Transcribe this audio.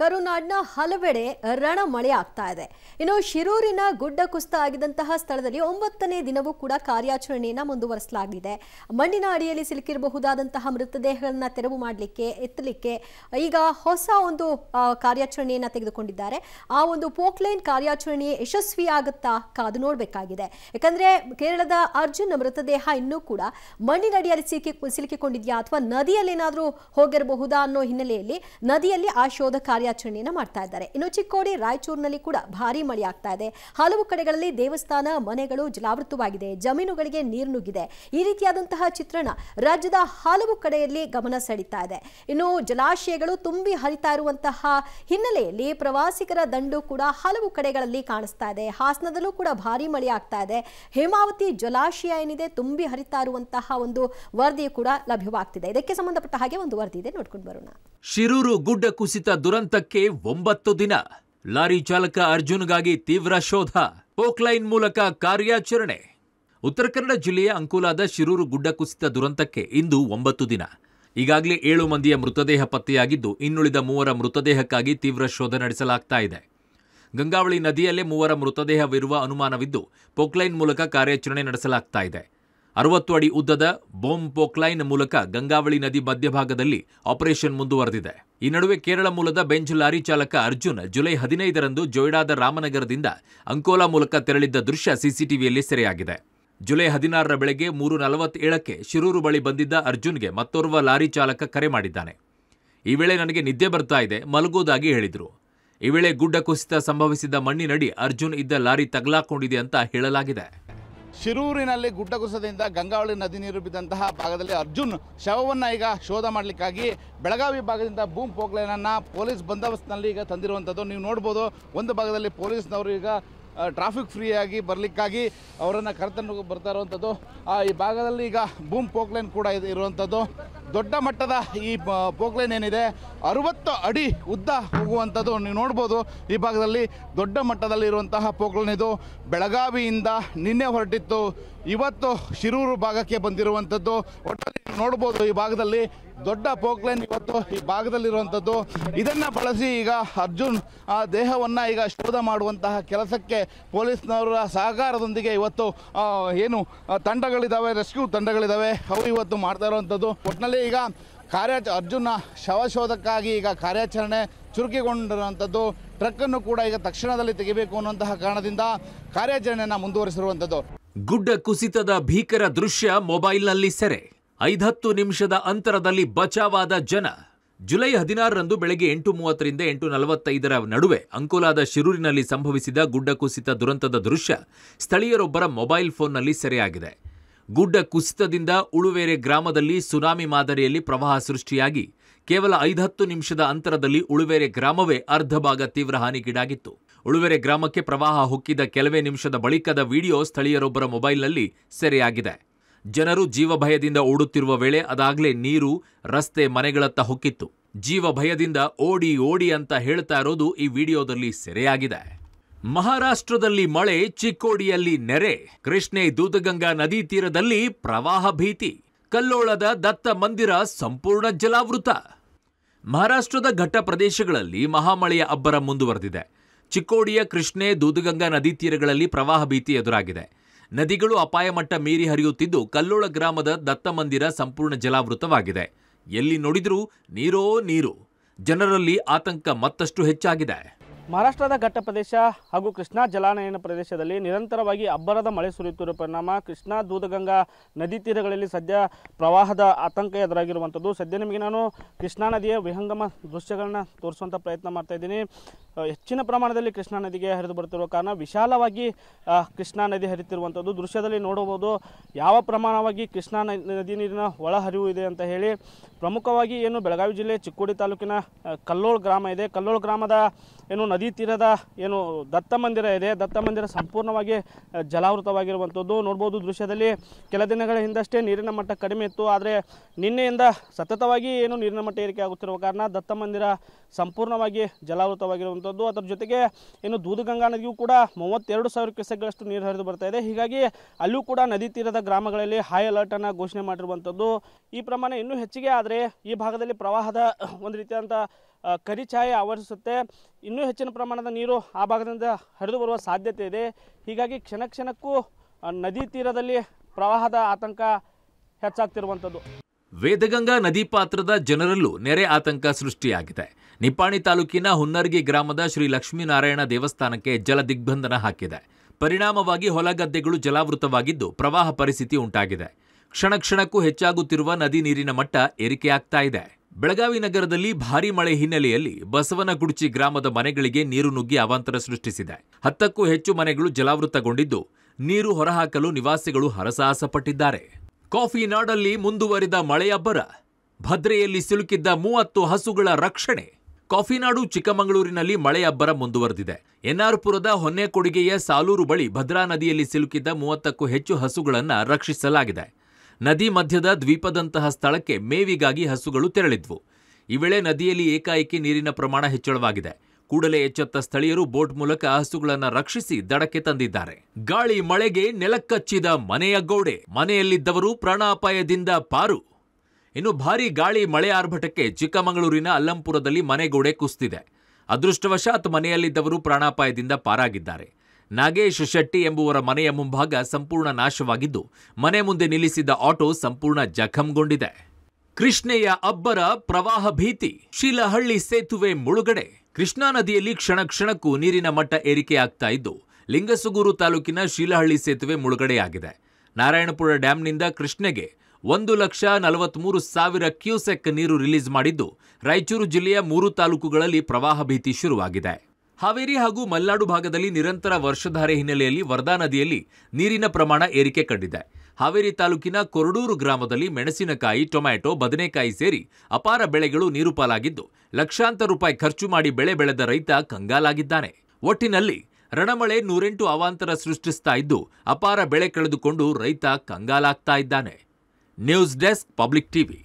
ಕರುನಾಡಿನ ಹಲವೆಡೆ ರಣ ಮಳೆ ಆಗ್ತಾ ಇದೆ ಇನ್ನು ಶಿರೂರಿನ ಗುಡ್ಡ ಕುಸ್ತ ಆಗಿದಂತಹ ಸ್ಥಳದಲ್ಲಿ ಒಂಬತ್ತನೇ ದಿನವೂ ಕೂಡ ಕಾರ್ಯಾಚರಣೆಯನ್ನು ಮುಂದುವರಿಸಲಾಗಿದೆ ಮಣ್ಣಿನ ಅಡಿಯಲ್ಲಿ ಸಿಲುಕಿರಬಹುದಾದಂತಹ ಮೃತದೇಹಗಳನ್ನ ತೆರವು ಮಾಡಲಿಕ್ಕೆ ಎತ್ತಲಿಕ್ಕೆ ಈಗ ಹೊಸ ಒಂದು ಕಾರ್ಯಾಚರಣೆಯನ್ನ ತೆಗೆದುಕೊಂಡಿದ್ದಾರೆ ಆ ಒಂದು ಪೋಕ್ಲೈನ್ ಕಾರ್ಯಾಚರಣೆ ಯಶಸ್ವಿ ಆಗುತ್ತಾ ಕಾದು ನೋಡಬೇಕಾಗಿದೆ ಯಾಕಂದ್ರೆ ಕೇರಳದ ಅರ್ಜುನ್ ಮೃತದೇಹ ಇನ್ನೂ ಕೂಡ ಮಣ್ಣಿನ ಅಡಿಯಲ್ಲಿ ಸಿಲುಕಿ ಸಿಲುಕಿಕೊಂಡಿದೆಯಾ ಅಥವಾ ನದಿಯಲ್ಲಿ ಏನಾದರೂ ಹೋಗಿರಬಹುದಾ ಅನ್ನೋ ಹಿನ್ನೆಲೆಯಲ್ಲಿ ನದಿಯಲ್ಲಿ ಆ ಶೋಧ ಕಾರ್ಯ ಕಾರ್ಯಾಚರಣೆಯನ್ನು ಮಾಡ್ತಾ ಇದ್ದಾರೆ ಇನ್ನು ಚಿಕ್ಕೋಡಿ ರಾಯಚೂರಿನಲ್ಲಿ ಕೂಡ ಭಾರಿ ಆಗ್ತಾ ಇದೆ ಹಲವು ಕಡೆಗಳಲ್ಲಿ ದೇವಸ್ಥಾನ ಮನೆಗಳು ಜಲಾವೃತವಾಗಿದೆ ಜಮೀನುಗಳಿಗೆ ನೀರು ನುಗ್ಗಿದೆ ಈ ರೀತಿಯಾದಂತಹ ಚಿತ್ರಣ ರಾಜ್ಯದ ಹಲವು ಕಡೆಯಲ್ಲಿ ಗಮನ ಸೆಳೀತಾ ಇದೆ ಇನ್ನು ಜಲಾಶಯಗಳು ತುಂಬಿ ಹರಿತಾ ಇರುವಂತಹ ಹಿನ್ನೆಲೆಯಲ್ಲಿ ಪ್ರವಾಸಿಗರ ದಂಡು ಕೂಡ ಹಲವು ಕಡೆಗಳಲ್ಲಿ ಕಾಣಿಸ್ತಾ ಇದೆ ಹಾಸನದಲ್ಲೂ ಕೂಡ ಭಾರಿ ಮಳೆ ಆಗ್ತಾ ಇದೆ ಹೇಮಾವತಿ ಜಲಾಶಯ ಏನಿದೆ ತುಂಬಿ ಹರಿತಾ ಇರುವಂತಹ ಒಂದು ವರದಿ ಕೂಡ ಲಭ್ಯವಾಗ್ತಿದೆ ಇದಕ್ಕೆ ಸಂಬಂಧಪಟ್ಟ ಹಾಗೆ ಒಂದು ವರದಿ ಇದೆ ನೋಡ್ಕೊಂಡು ಬರೋಣ ಶಿರೂರು ಗುಡ್ಡ ಕುಸಿತ ದುರಂತ ಹಂತಕ್ಕೆ ಒಂಬತ್ತು ದಿನ ಲಾರಿ ಚಾಲಕ ಅರ್ಜುನ್ಗಾಗಿ ತೀವ್ರ ಶೋಧ ಪೋಕ್ಲೈನ್ ಮೂಲಕ ಕಾರ್ಯಾಚರಣೆ ಉತ್ತರ ಕನ್ನಡ ಜಿಲ್ಲೆಯ ಅಂಕೋಲಾದ ಶಿರೂರು ಗುಡ್ಡ ಕುಸಿತ ದುರಂತಕ್ಕೆ ಇಂದು ಒಂಬತ್ತು ದಿನ ಈಗಾಗಲೇ ಏಳು ಮಂದಿಯ ಮೃತದೇಹ ಪತ್ತೆಯಾಗಿದ್ದು ಇನ್ನುಳಿದ ಮೂವರ ಮೃತದೇಹಕ್ಕಾಗಿ ತೀವ್ರ ಶೋಧ ನಡೆಸಲಾಗ್ತಾ ಇದೆ ಗಂಗಾವಳಿ ನದಿಯಲ್ಲೇ ಮೂವರ ಮೃತದೇಹವಿರುವ ಅನುಮಾನವಿದ್ದು ಪೋಕ್ಲೈನ್ ಮೂಲಕ ಕಾರ್ಯಾಚರಣೆ ನಡೆಸಲಾಗ್ತಾ ಇದೆ ಅರವತ್ತು ಅಡಿ ಉದ್ದದ ಬೋಮ್ ಪೋಕ್ಲೈನ್ ಮೂಲಕ ಗಂಗಾವಳಿ ನದಿ ಮಧ್ಯಭಾಗದಲ್ಲಿ ಆಪರೇಷನ್ ಮುಂದುವರೆದಿದೆ ಈ ನಡುವೆ ಕೇರಳ ಮೂಲದ ಬೆಂಚ್ ಲಾರಿ ಚಾಲಕ ಅರ್ಜುನ್ ಜುಲೈ ಹದಿನೈದರಂದು ಜೋಯ್ಡಾದ ರಾಮನಗರದಿಂದ ಅಂಕೋಲಾ ಮೂಲಕ ತೆರಳಿದ್ದ ದೃಶ್ಯ ಸಿಸಿಟಿವಿಯಲ್ಲಿ ಸೆರೆಯಾಗಿದೆ ಜುಲೈ ಹದಿನಾರರ ಬೆಳಗ್ಗೆ ಮೂರು ನಲವತ್ತೇಳಕ್ಕೆ ಶಿರೂರು ಬಳಿ ಬಂದಿದ್ದ ಅರ್ಜುನ್ಗೆ ಮತ್ತೋರ್ವ ಲಾರಿ ಚಾಲಕ ಕರೆ ಮಾಡಿದ್ದಾನೆ ಈ ವೇಳೆ ನನಗೆ ನಿದ್ದೆ ಬರ್ತಾ ಇದೆ ಮಲಗೋದಾಗಿ ಹೇಳಿದರು ಈ ವೇಳೆ ಗುಡ್ಡ ಕುಸಿತ ಸಂಭವಿಸಿದ ಮಣ್ಣಿನಡಿ ಅರ್ಜುನ್ ಇದ್ದ ಲಾರಿ ತಗಲಾಕೊಂಡಿದೆ ಅಂತ ಹೇಳಲಾಗಿದೆ ಶಿರೂರಿನಲ್ಲಿ ಗುಡ್ಡ ಗಂಗಾವಳಿ ನದಿ ನೀರು ಬಿದ್ದಂತಹ ಭಾಗದಲ್ಲಿ ಅರ್ಜುನ್ ಶವವನ್ನು ಈಗ ಶೋಧ ಮಾಡಲಿಕ್ಕಾಗಿ ಬೆಳಗಾವಿ ಭಾಗದಿಂದ ಭೂಮ್ ಪೋಕ್ಲೈನನ್ನು ಪೊಲೀಸ್ ಬಂದೋಬಸ್ತ್ನಲ್ಲಿ ಈಗ ತಂದಿರುವಂಥದ್ದು ನೀವು ನೋಡ್ಬೋದು ಒಂದು ಭಾಗದಲ್ಲಿ ಪೊಲೀಸ್ನವರು ಈಗ ಟ್ರಾಫಿಕ್ ಫ್ರೀಯಾಗಿ ಬರಲಿಕ್ಕಾಗಿ ಅವರನ್ನು ಕರೆತಂಡು ಬರ್ತಾ ಇರುವಂಥದ್ದು ಈ ಭಾಗದಲ್ಲಿ ಈಗ ಭೂಮ್ ಪೋಕ್ಲೈನ್ ಕೂಡ ಇರುವಂಥದ್ದು ದೊಡ್ಡ ಮಟ್ಟದ ಈ ಏನಿದೆ ಅರುವತ್ತು ಅಡಿ ಉದ್ದ ಹೋಗುವಂಥದ್ದು ನೀವು ನೋಡ್ಬೋದು ಈ ಭಾಗದಲ್ಲಿ ದೊಡ್ಡ ಮಟ್ಟದಲ್ಲಿರುವಂತಹ ಇದು ಬೆಳಗಾವಿಯಿಂದ ನಿನ್ನೆ ಹೊರಟಿತ್ತು ಇವತ್ತು ಶಿರೂರು ಭಾಗಕ್ಕೆ ಬಂದಿರುವಂಥದ್ದು ಒಟ್ಟಲ್ಲಿ ನೋಡ್ಬೋದು ಈ ಭಾಗದಲ್ಲಿ ದೊಡ್ಡ ಪೋಕ್ಲೈನ್ ಇವತ್ತು ಈ ಭಾಗದಲ್ಲಿರುವಂಥದ್ದು ಇದನ್ನು ಬಳಸಿ ಈಗ ಅರ್ಜುನ್ ಆ ದೇಹವನ್ನು ಈಗ ಶೋಧ ಮಾಡುವಂತಹ ಕೆಲಸಕ್ಕೆ ಪೊಲೀಸ್ನವರ ಸಹಕಾರದೊಂದಿಗೆ ಇವತ್ತು ಏನು ತಂಡಗಳಿದ್ದಾವೆ ರೆಸ್ಕ್ಯೂ ತಂಡಗಳಿದ್ದಾವೆ ಅವು ಇವತ್ತು ಮಾಡ್ತಾ ಇರುವಂಥದ್ದು ಒಟ್ಟಿನಲ್ಲಿ ಈಗ ಕಾರ್ಯಾಚ ಅರ್ಜುನ ಶೋಧಕ್ಕಾಗಿ ಈಗ ಕಾರ್ಯಾಚರಣೆ ಚುರುಕಿಗೊಂಡಿರುವಂಥದ್ದು ಟ್ರಕ್ಕನ್ನು ಕೂಡ ಈಗ ತಕ್ಷಣದಲ್ಲಿ ತೆಗಿಬೇಕು ಅನ್ನುವಂತಹ ಕಾರಣದಿಂದ ಕಾರ್ಯಾಚರಣೆಯನ್ನು ಮುಂದುವರಿಸಿರುವಂಥದ್ದು ಗುಡ್ಡ ಕುಸಿತದ ಭೀಕರ ದೃಶ್ಯ ಮೊಬೈಲ್ನಲ್ಲಿ ಸೆರೆ ಐದತ್ತು ನಿಮಿಷದ ಅಂತರದಲ್ಲಿ ಬಚಾವಾದ ಜನ ಜುಲೈ ಹದಿನಾರರಂದು ಬೆಳಗ್ಗೆ ಎಂಟು ಮೂವತ್ತರಿಂದ ಎಂಟು ನಲವತ್ತೈದರ ನಡುವೆ ಅಂಕೋಲಾದ ಶಿರೂರಿನಲ್ಲಿ ಸಂಭವಿಸಿದ ಗುಡ್ಡ ಕುಸಿತ ದುರಂತದ ದೃಶ್ಯ ಸ್ಥಳೀಯರೊಬ್ಬರ ಮೊಬೈಲ್ ಫೋನ್ನಲ್ಲಿ ಸೆರೆಯಾಗಿದೆ ಗುಡ್ಡ ಕುಸಿತದಿಂದ ಉಳುವೇರೆ ಗ್ರಾಮದಲ್ಲಿ ಸುನಾಮಿ ಮಾದರಿಯಲ್ಲಿ ಪ್ರವಾಹ ಸೃಷ್ಟಿಯಾಗಿ ಕೇವಲ ಐದತ್ತು ನಿಮಿಷದ ಅಂತರದಲ್ಲಿ ಉಳುವೇರೆ ಗ್ರಾಮವೇ ಅರ್ಧ ಭಾಗ ತೀವ್ರ ಹಾನಿಗೀಡಾಗಿತ್ತು ಉಳುವೆರೆ ಗ್ರಾಮಕ್ಕೆ ಪ್ರವಾಹ ಹೊಕ್ಕಿದ ಕೆಲವೇ ನಿಮಿಷದ ಬಳಿಕದ ವಿಡಿಯೋ ಸ್ಥಳೀಯರೊಬ್ಬರ ಮೊಬೈಲ್ನಲ್ಲಿ ಸೆರೆಯಾಗಿದೆ ಜನರು ಜೀವಭಯದಿಂದ ಓಡುತ್ತಿರುವ ವೇಳೆ ಅದಾಗಲೇ ನೀರು ರಸ್ತೆ ಮನೆಗಳತ್ತ ಹೊಕ್ಕಿತ್ತು ಜೀವ ಭಯದಿಂದ ಓಡಿ ಓಡಿ ಅಂತ ಹೇಳ್ತಾ ಇರೋದು ಈ ವಿಡಿಯೋದಲ್ಲಿ ಸೆರೆಯಾಗಿದೆ ಮಹಾರಾಷ್ಟ್ರದಲ್ಲಿ ಮಳೆ ಚಿಕ್ಕೋಡಿಯಲ್ಲಿ ನೆರೆ ಕೃಷ್ಣೆ ದೂದಗಂಗಾ ನದಿ ತೀರದಲ್ಲಿ ಪ್ರವಾಹ ಭೀತಿ ಕಲ್ಲೋಳದ ದತ್ತ ಮಂದಿರ ಸಂಪೂರ್ಣ ಜಲಾವೃತ ಮಹಾರಾಷ್ಟ್ರದ ಘಟ್ಟ ಪ್ರದೇಶಗಳಲ್ಲಿ ಮಹಾಮಳೆಯ ಅಬ್ಬರ ಮುಂದುವರೆದಿದೆ ಚಿಕ್ಕೋಡಿಯ ಕೃಷ್ಣೆ ದೂದಗಂಗಾ ನದಿ ತೀರಗಳಲ್ಲಿ ಪ್ರವಾಹ ಭೀತಿ ಎದುರಾಗಿದೆ ನದಿಗಳು ಅಪಾಯ ಮಟ್ಟ ಮೀರಿ ಹರಿಯುತ್ತಿದ್ದು ಕಲ್ಲೋಳ ಗ್ರಾಮದ ದತ್ತ ಮಂದಿರ ಸಂಪೂರ್ಣ ಜಲಾವೃತವಾಗಿದೆ ಎಲ್ಲಿ ನೋಡಿದರೂ ನೀರೋ ನೀರು ಜನರಲ್ಲಿ ಆತಂಕ ಮತ್ತಷ್ಟು ಹೆಚ್ಚಾಗಿದೆ ಮಹಾರಾಷ್ಟ್ರದ ಘಟ್ಟ ಪ್ರದೇಶ ಹಾಗೂ ಕೃಷ್ಣಾ ಜಲಾನಯನ ಪ್ರದೇಶದಲ್ಲಿ ನಿರಂತರವಾಗಿ ಅಬ್ಬರದ ಮಳೆ ಸುರಿಯುತ್ತಿರುವ ಪರಿಣಾಮ ಕೃಷ್ಣಾ ದೂದಗಂಗಾ ನದಿ ತೀರಗಳಲ್ಲಿ ಸದ್ಯ ಪ್ರವಾಹದ ಆತಂಕ ಎದುರಾಗಿರುವಂಥದ್ದು ಸದ್ಯ ನಿಮಗೆ ನಾನು ಕೃಷ್ಣಾ ನದಿಯ ವಿಹಂಗಮ ದೃಶ್ಯಗಳನ್ನ ತೋರಿಸುವಂಥ ಪ್ರಯತ್ನ ಮಾಡ್ತಾ ಇದ್ದೀನಿ ಹೆಚ್ಚಿನ ಪ್ರಮಾಣದಲ್ಲಿ ಕೃಷ್ಣಾ ನದಿಗೆ ಹರಿದು ಬರುತ್ತಿರುವ ಕಾರಣ ವಿಶಾಲವಾಗಿ ಕೃಷ್ಣಾ ನದಿ ಹರಿತಿರುವಂಥದ್ದು ದೃಶ್ಯದಲ್ಲಿ ನೋಡಬಹುದು ಯಾವ ಪ್ರಮಾಣವಾಗಿ ಕೃಷ್ಣಾ ನದಿ ನೀರಿನ ಒಳಹರಿವು ಇದೆ ಅಂತ ಹೇಳಿ ಪ್ರಮುಖವಾಗಿ ಏನು ಬೆಳಗಾವಿ ಜಿಲ್ಲೆ ಚಿಕ್ಕೋಡಿ ತಾಲೂಕಿನ ಕಲ್ಲೋಳ್ ಗ್ರಾಮ ಇದೆ ಕಲ್ಲೋಳ್ ಗ್ರಾಮದ ಏನು ನದಿ ತೀರದ ಏನು ದತ್ತ ಮಂದಿರ ಇದೆ ದತ್ತ ಮಂದಿರ ಸಂಪೂರ್ಣವಾಗಿ ಜಲಾವೃತವಾಗಿರುವಂಥದ್ದು ನೋಡ್ಬೋದು ದೃಶ್ಯದಲ್ಲಿ ಕೆಲ ದಿನಗಳ ಹಿಂದಷ್ಟೇ ನೀರಿನ ಮಟ್ಟ ಕಡಿಮೆ ಇತ್ತು ಆದರೆ ನಿನ್ನೆಯಿಂದ ಸತತವಾಗಿ ಏನು ನೀರಿನ ಮಟ್ಟ ಏರಿಕೆ ಆಗುತ್ತಿರುವ ಕಾರಣ ದತ್ತ ಮಂದಿರ ಸಂಪೂರ್ಣವಾಗಿ ಜಲಾವೃತವಾಗಿರುವಂಥದ್ದು ಅದರ ಜೊತೆಗೆ ಏನು ದೂದಗಂಗಾ ನದಿಯೂ ಕೂಡ ಮೂವತ್ತೆರಡು ಸಾವಿರ ಕ್ಯೂಸೆಕ್ಗಳಷ್ಟು ನೀರು ಹರಿದು ಬರ್ತಾ ಇದೆ ಹೀಗಾಗಿ ಅಲ್ಲೂ ಕೂಡ ನದಿ ತೀರದ ಗ್ರಾಮಗಳಲ್ಲಿ ಹೈ ಅಲರ್ಟನ್ನು ಘೋಷಣೆ ಮಾಡಿರುವಂಥದ್ದು ಈ ಪ್ರಮಾಣ ಇನ್ನೂ ಹೆಚ್ಚಿಗೆ ಆದರೆ ಈ ಭಾಗದಲ್ಲಿ ಪ್ರವಾಹದ ಒಂದು ರೀತಿಯಾದಂಥ ಛಾಯೆ ಆವರಿಸುತ್ತೆ ಇನ್ನೂ ಹೆಚ್ಚಿನ ಪ್ರಮಾಣದ ನೀರು ಆ ಭಾಗದಿಂದ ಹರಿದು ಬರುವ ಸಾಧ್ಯತೆ ಇದೆ ಹೀಗಾಗಿ ಕ್ಷಣ ಕ್ಷಣಕ್ಕೂ ನದಿ ತೀರದಲ್ಲಿ ಪ್ರವಾಹದ ಆತಂಕ ಹೆಚ್ಚಾಗ್ತಿರುವಂಥದ್ದು ವೇದಗಂಗಾ ನದಿ ಪಾತ್ರದ ಜನರಲ್ಲೂ ನೆರೆ ಆತಂಕ ಸೃಷ್ಟಿಯಾಗಿದೆ ನಿಪ್ಪಾಣಿ ತಾಲೂಕಿನ ಹುನ್ನರ್ಗಿ ಗ್ರಾಮದ ಶ್ರೀ ಲಕ್ಷ್ಮೀನಾರಾಯಣ ದೇವಸ್ಥಾನಕ್ಕೆ ಜಲ ದಿಗ್ಬಂಧನ ಹಾಕಿದೆ ಪರಿಣಾಮವಾಗಿ ಹೊಲಗದ್ದೆಗಳು ಜಲಾವೃತವಾಗಿದ್ದು ಪ್ರವಾಹ ಪರಿಸ್ಥಿತಿ ಉಂಟಾಗಿದೆ ಕ್ಷಣ ಕ್ಷಣಕ್ಕೂ ಹೆಚ್ಚಾಗುತ್ತಿರುವ ನದಿ ನೀರಿನ ಮಟ್ಟ ಏರಿಕೆಯಾಗ್ತಾ ಇದೆ ಬೆಳಗಾವಿ ನಗರದಲ್ಲಿ ಭಾರೀ ಮಳೆ ಹಿನ್ನೆಲೆಯಲ್ಲಿ ಬಸವನಗುಡ್ಚಿ ಗ್ರಾಮದ ಮನೆಗಳಿಗೆ ನೀರು ನುಗ್ಗಿ ಅವಾಂತರ ಸೃಷ್ಟಿಸಿದೆ ಹತ್ತಕ್ಕೂ ಹೆಚ್ಚು ಮನೆಗಳು ಜಲಾವೃತಗೊಂಡಿದ್ದು ನೀರು ಹೊರಹಾಕಲು ನಿವಾಸಿಗಳು ಹರಸಾಹಸ ಪಟ್ಟಿದ್ದಾರೆ ಕಾಫಿ ನಾಡಲ್ಲಿ ಮುಂದುವರಿದ ಮಳೆಯಬ್ಬರ ಭದ್ರೆಯಲ್ಲಿ ಸಿಲುಕಿದ್ದ ಮೂವತ್ತು ಹಸುಗಳ ರಕ್ಷಣೆ ಕಾಫಿನಾಡು ಚಿಕ್ಕಮಗಳೂರಿನಲ್ಲಿ ಮಳೆಯಬ್ಬರ ಮುಂದುವರೆದಿದೆ ಎನ್ಆರ್ಪುರದ ಹೊನ್ನೆಕೊಡಿಗೆಯ ಸಾಲೂರು ಬಳಿ ಭದ್ರಾ ನದಿಯಲ್ಲಿ ಸಿಲುಕಿದ್ದ ಮೂವತ್ತಕ್ಕೂ ಹೆಚ್ಚು ಹಸುಗಳನ್ನು ರಕ್ಷಿಸಲಾಗಿದೆ ನದಿ ಮಧ್ಯದ ದ್ವೀಪದಂತಹ ಸ್ಥಳಕ್ಕೆ ಮೇವಿಗಾಗಿ ಹಸುಗಳು ತೆರಳಿದ್ವು ಈ ವೇಳೆ ನದಿಯಲ್ಲಿ ಏಕಾಏಕಿ ನೀರಿನ ಪ್ರಮಾಣ ಹೆಚ್ಚಳವಾಗಿದೆ ಕೂಡಲೇ ಎಚ್ಚೆತ್ತ ಸ್ಥಳೀಯರು ಬೋಟ್ ಮೂಲಕ ಹಸುಗಳನ್ನು ರಕ್ಷಿಸಿ ದಡಕ್ಕೆ ತಂದಿದ್ದಾರೆ ಗಾಳಿ ಮಳೆಗೆ ನೆಲಕ್ಕಚ್ಚಿದ ಮನೆಯ ಗೋಡೆ ಮನೆಯಲ್ಲಿದ್ದವರು ಪ್ರಾಣಾಪಾಯದಿಂದ ಪಾರು ಇನ್ನು ಭಾರಿ ಗಾಳಿ ಮಳೆ ಆರ್ಭಟಕ್ಕೆ ಚಿಕ್ಕಮಗಳೂರಿನ ಅಲ್ಲಂಪುರದಲ್ಲಿ ಮನೆಗೋಡೆ ಕುಸಿದಿದೆ ಅದೃಷ್ಟವಶಾತ್ ಮನೆಯಲ್ಲಿದ್ದವರು ಪ್ರಾಣಾಪಾಯದಿಂದ ಪಾರಾಗಿದ್ದಾರೆ ನಾಗೇಶ್ ಶೆಟ್ಟಿ ಎಂಬುವರ ಮನೆಯ ಮುಂಭಾಗ ಸಂಪೂರ್ಣ ನಾಶವಾಗಿದ್ದು ಮನೆ ಮುಂದೆ ನಿಲ್ಲಿಸಿದ್ದ ಆಟೋ ಸಂಪೂರ್ಣ ಜಖಂಗೊಂಡಿದೆ ಕೃಷ್ಣೆಯ ಅಬ್ಬರ ಪ್ರವಾಹ ಭೀತಿ ಶೀಲಹಳ್ಳಿ ಸೇತುವೆ ಮುಳುಗಡೆ ಕೃಷ್ಣಾ ನದಿಯಲ್ಲಿ ಕ್ಷಣ ಕ್ಷಣಕ್ಕೂ ನೀರಿನ ಮಟ್ಟ ಏರಿಕೆಯಾಗ್ತಾ ಇದ್ದು ಲಿಂಗಸುಗೂರು ತಾಲೂಕಿನ ಶೀಲಹಳ್ಳಿ ಸೇತುವೆ ಮುಳುಗಡೆಯಾಗಿದೆ ನಾರಾಯಣಪುರ ಡ್ಯಾಂನಿಂದ ಕೃಷ್ಣೆಗೆ ಒಂದು ಲಕ್ಷ ನಲವತ್ಮೂರು ಸಾವಿರ ಕ್ಯೂಸೆಕ್ ನೀರು ರಿಲೀಸ್ ಮಾಡಿದ್ದು ರಾಯಚೂರು ಜಿಲ್ಲೆಯ ಮೂರು ತಾಲೂಕುಗಳಲ್ಲಿ ಪ್ರವಾಹ ಭೀತಿ ಶುರುವಾಗಿದೆ ಹಾವೇರಿ ಹಾಗೂ ಮಲೆನಾಡು ಭಾಗದಲ್ಲಿ ನಿರಂತರ ವರ್ಷಧಾರೆ ಹಿನ್ನೆಲೆಯಲ್ಲಿ ವರ್ಧಾ ನದಿಯಲ್ಲಿ ನೀರಿನ ಪ್ರಮಾಣ ಏರಿಕೆ ಕಂಡಿದೆ ಹಾವೇರಿ ತಾಲೂಕಿನ ಕೊರಡೂರು ಗ್ರಾಮದಲ್ಲಿ ಮೆಣಸಿನಕಾಯಿ ಟೊಮ್ಯಾಟೊ ಬದನೆಕಾಯಿ ಸೇರಿ ಅಪಾರ ಬೆಳೆಗಳು ನೀರು ಪಾಲಾಗಿದ್ದು ಲಕ್ಷಾಂತರ ರೂಪಾಯಿ ಖರ್ಚು ಮಾಡಿ ಬೆಳೆ ಬೆಳೆದ ರೈತ ಕಂಗಾಲಾಗಿದ್ದಾನೆ ಒಟ್ಟಿನಲ್ಲಿ ರಣಮಳೆ ನೂರೆಂಟು ಅವಾಂತರ ಸೃಷ್ಟಿಸ್ತಾ ಇದ್ದು ಅಪಾರ ಬೆಳೆ ಕಳೆದುಕೊಂಡು ರೈತ ಕಂಗಾಲಾಗ್ತಾ ಇದ್ದಾನೆ ನ್ಯೂಸ್ ಡೆಸ್ಕ್ ಪಬ್ಲಿಕ್ ಟಿವಿ